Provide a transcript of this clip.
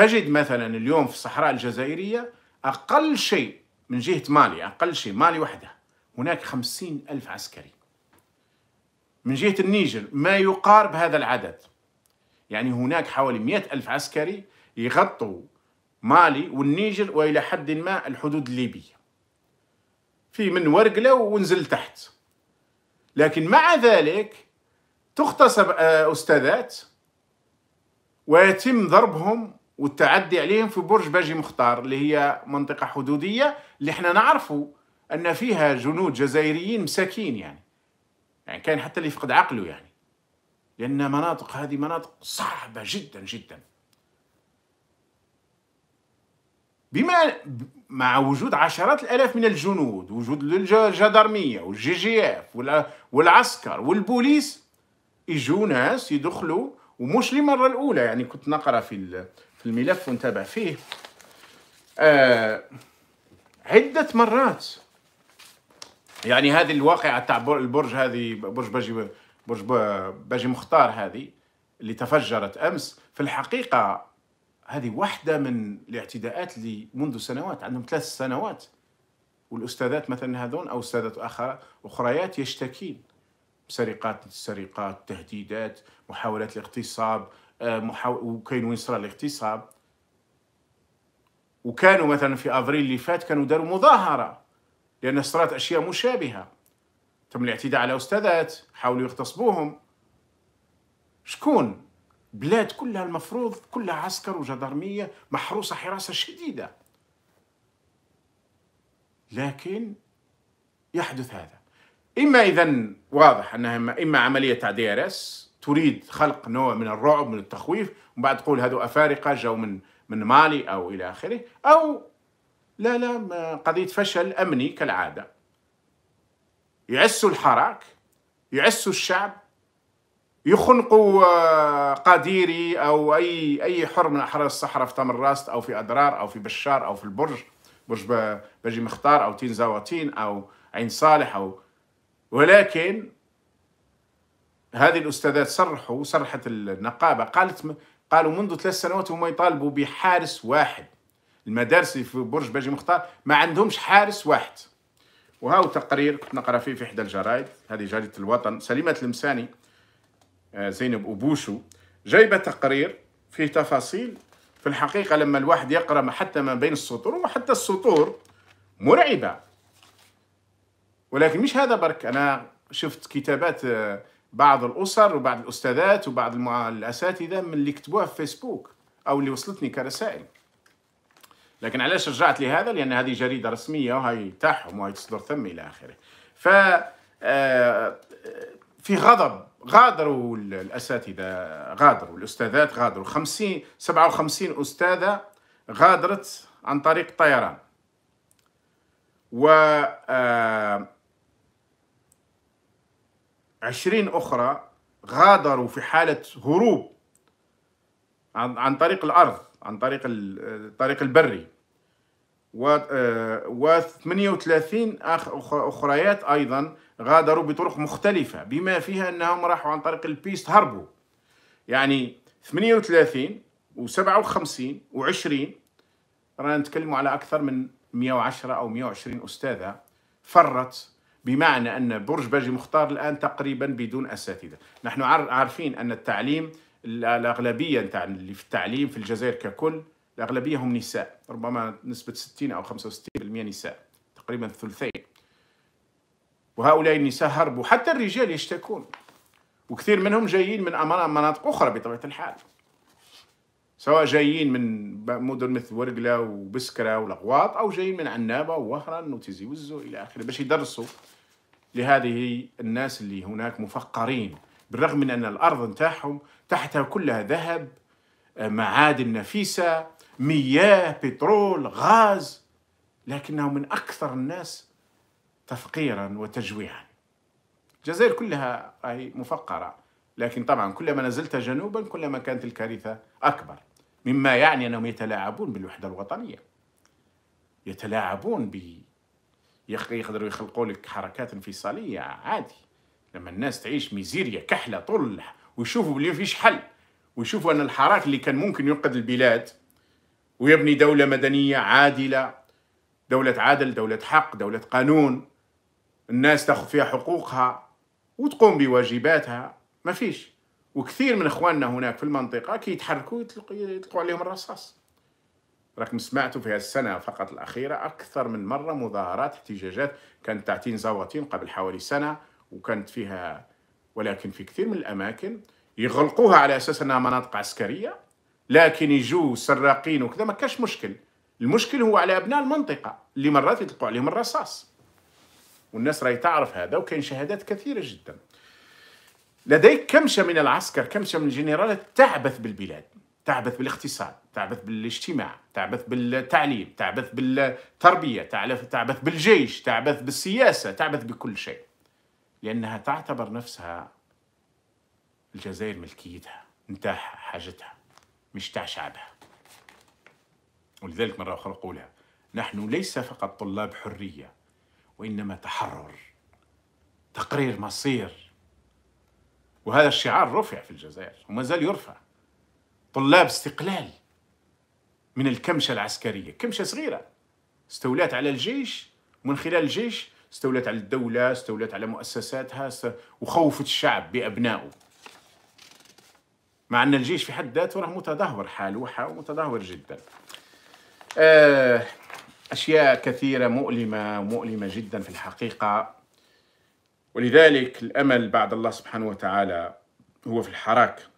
تجد مثلا اليوم في الصحراء الجزائرية أقل شيء من جهة مالي أقل شيء مالي وحده هناك خمسين ألف عسكري من جهة النيجر ما يقارب هذا العدد يعني هناك حوالي مئة ألف عسكري يغطوا مالي والنيجر وإلى حد ما الحدود الليبية في من ورقلة ونزل تحت لكن مع ذلك تغتصب آه، أستاذات ويتم ضربهم والتعدي عليهم في برج باجي مختار اللي هي منطقة حدودية اللي احنا نعرفوا أن فيها جنود جزائريين مساكين يعني يعني كان حتى اللي يفقد عقله يعني لأن مناطق هذه مناطق صعبة جدا جدا بما مع وجود عشرات الالاف من الجنود وجود الجدرميه والجي جي اف والعسكر والبوليس يجوا ناس يدخلوا ومش للمره الاولى يعني كنت نقرا في في الملف ونتابع فيه آه عدة مرات يعني هذه الواقعة تاع البرج هذه برج باجي برج باجي مختار هذه اللي تفجرت أمس في الحقيقة هذه واحدة من الاعتداءات اللي منذ سنوات عندهم ثلاث سنوات والأستاذات مثلا هذون أو أستاذات أخرى أخريات يشتكين سرقات سرقات تهديدات محاولات الاغتصاب محاو... وكاين وين صرا الاغتصاب وكانوا مثلا في افريل اللي فات كانوا داروا مظاهره لان صرات اشياء مشابهه تم الاعتداء على استاذات حاولوا يغتصبوهم شكون بلاد كلها المفروض كلها عسكر وجدرميه محروسه حراسه شديده لكن يحدث هذا اما اذا واضح انها اما عمليه تاع دي ار اس تريد خلق نوع من الرعب من التخويف ومن بعد تقول هذو أفارقة جو من من مالي أو إلى آخره أو لا لا قضية فشل أمني كالعادة يعسوا الحراك يعسوا الشعب يخنقوا آه، قاديري أو أي أي حر من أحرار الصحراء في تمر راست أو في أدرار أو في بشار أو في البرج برج باجي مختار أو تين زواتين أو عين صالح أو ولكن هذه الأستاذات صرحوا صرحت النقابة قالت قالوا منذ ثلاث سنوات هم يطالبوا بحارس واحد المدارس في برج باجي مختار ما عندهمش حارس واحد وهاو تقرير كنت نقرا فيه في احدى الجرايد هذه جريده الوطن سليمه المساني آه، زينب ابوشو جايبه تقرير فيه تفاصيل في الحقيقه لما الواحد يقرا حتى ما بين السطور وحتى السطور مرعبه ولكن مش هذا برك انا شفت كتابات آه، بعض الاسر وبعض الاستاذات وبعض الاساتذه من اللي كتبوها في فيسبوك او اللي وصلتني كرسائل لكن علاش رجعت لهذا لان هذه جريده رسميه وهي تاعهم وهي تصدر ثم الى اخره ف آه، آه، في غضب غادروا الاساتذه غادروا الاستاذات غادروا 50 57 استاذه غادرت عن طريق الطيران و آه، عشرين أخرى غادروا في حالة هروب عن, طريق الأرض عن طريق الطريق البري و 38 آه، أخريات أيضا غادروا بطرق مختلفة بما فيها أنهم راحوا عن طريق البيست هربوا يعني 38 و57 و20 رانا نتكلموا على أكثر من 110 أو 120 أستاذة فرت بمعنى أن برج باجي مختار الآن تقريبا بدون أساتذة نحن عارفين أن التعليم الأغلبية نتاع اللي في التعليم في الجزائر ككل الأغلبية هم نساء ربما نسبة 60 أو 65% نساء تقريبا ثلثين وهؤلاء النساء هربوا حتى الرجال يشتكون وكثير منهم جايين من مناطق أخرى بطبيعة الحال سواء جايين من مدن مثل ورقلة وبسكرة والأغواط أو جايين من عنابة ووهران وتيزي وزو إلى آخره باش يدرسوا لهذه الناس اللي هناك مفقرين بالرغم من أن الأرض نتاعهم تحتها كلها ذهب آه، معادن نفيسة مياه بترول غاز لكنهم من أكثر الناس تفقيرا وتجويعا الجزائر كلها مفقرة لكن طبعا كلما نزلت جنوبا كلما كانت الكارثة أكبر مما يعني أنهم يتلاعبون بالوحدة الوطنية يتلاعبون ب يقدروا يخلقوا لك حركات انفصالية عادي لما الناس تعيش ميزيريا كحلة طول ويشوفوا بلي فيش حل ويشوفوا أن الحراك اللي كان ممكن ينقذ البلاد ويبني دولة مدنية عادلة دولة عدل دولة حق دولة قانون الناس تاخذ فيها حقوقها وتقوم بواجباتها ما فيش وكثير من اخواننا هناك في المنطقه كي يتحركوا يطلقوا عليهم الرصاص راكم سمعتوا في السنه فقط الاخيره اكثر من مره مظاهرات احتجاجات كانت تعتين زواتين قبل حوالي سنه وكانت فيها ولكن في كثير من الاماكن يغلقوها على اساس انها مناطق عسكريه لكن يجوا سراقين وكذا ما كاش مشكل المشكل هو على ابناء المنطقه اللي مرات يطلقوا عليهم الرصاص والناس راهي تعرف هذا وكاين شهادات كثيره جدا لديك كمشة من العسكر كمشة من الجنرالات تعبث بالبلاد تعبث بالاقتصاد تعبث بالاجتماع تعبث بالتعليم تعبث بالتربية تعبث بالجيش تعبث بالسياسة تعبث بكل شيء لأنها تعتبر نفسها الجزائر ملكيتها نتاعها حاجتها مش تاع شعبها ولذلك مرة أخرى أقولها نحن ليس فقط طلاب حرية وإنما تحرر تقرير مصير وهذا الشعار رفع في الجزائر وما زال يرفع طلاب استقلال من الكمشة العسكرية كمشة صغيرة استولت على الجيش من خلال الجيش استولت على الدولة استولت على مؤسساتها وخوفت الشعب بأبنائه مع أن الجيش في حد ذاته راه متدهور حالوحة ومتدهور جدا آه، أشياء كثيرة مؤلمة مؤلمة جدا في الحقيقة ولذلك الأمل بعد الله سبحانه وتعالى هو في الحراك